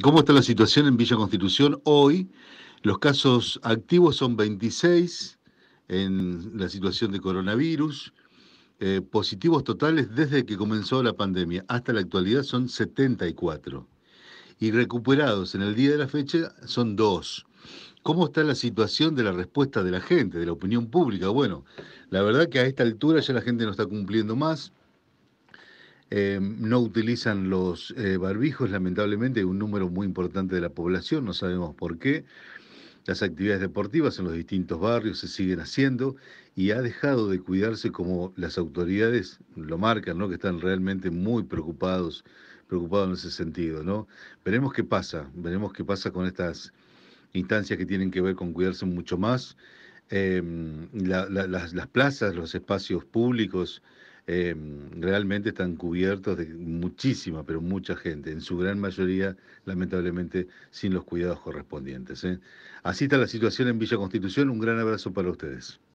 ¿Cómo está la situación en Villa Constitución hoy? Los casos activos son 26 en la situación de coronavirus. Eh, positivos totales desde que comenzó la pandemia hasta la actualidad son 74. Y recuperados en el día de la fecha son 2. ¿Cómo está la situación de la respuesta de la gente, de la opinión pública? Bueno, la verdad que a esta altura ya la gente no está cumpliendo más. Eh, no utilizan los eh, barbijos, lamentablemente, un número muy importante de la población, no sabemos por qué. Las actividades deportivas en los distintos barrios se siguen haciendo y ha dejado de cuidarse como las autoridades lo marcan, ¿no? que están realmente muy preocupados, preocupados en ese sentido. ¿no? Veremos qué pasa, veremos qué pasa con estas instancias que tienen que ver con cuidarse mucho más. Em, las plazas, los espacios públicos, Em, realmente están cubiertos de muchísima, pero mucha gente, en su gran mayoría, lamentablemente, sin los cuidados correspondientes. ¿eh? Así está la situación en Villa Constitución. Un gran abrazo para ustedes.